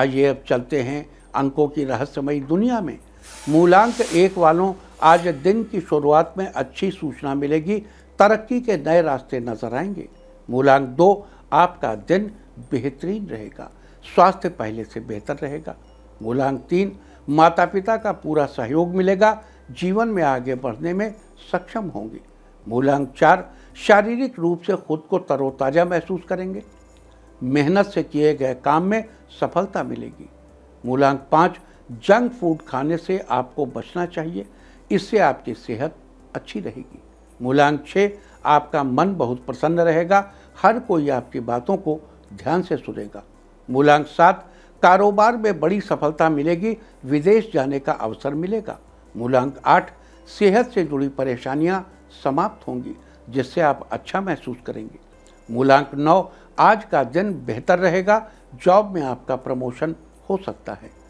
आइए अब चलते हैं अंकों की रहस्यमयी दुनिया में मूलांक एक वालों आज दिन की शुरुआत में अच्छी सूचना मिलेगी तरक्की के नए रास्ते नजर आएंगे मूलांक दो आपका दिन बेहतरीन रहेगा स्वास्थ्य पहले से बेहतर रहेगा मूलांक तीन माता पिता का पूरा सहयोग मिलेगा जीवन में आगे बढ़ने में सक्षम होंगे मूलांक चार शारीरिक रूप से खुद को तरोताज़ा महसूस करेंगे मेहनत से किए गए काम में सफलता मिलेगी मूलांक पाँच जंक फूड खाने से आपको बचना चाहिए इससे आपकी सेहत अच्छी रहेगी मूलांक छः आपका मन बहुत प्रसन्न रहेगा हर कोई आपकी बातों को ध्यान से सुनेगा मूलांक सात कारोबार में बड़ी सफलता मिलेगी विदेश जाने का अवसर मिलेगा मूलांक आठ सेहत से जुड़ी परेशानियां समाप्त होंगी जिससे आप अच्छा महसूस करेंगे मूलांक नौ आज का दिन बेहतर रहेगा जॉब में आपका प्रमोशन हो सकता है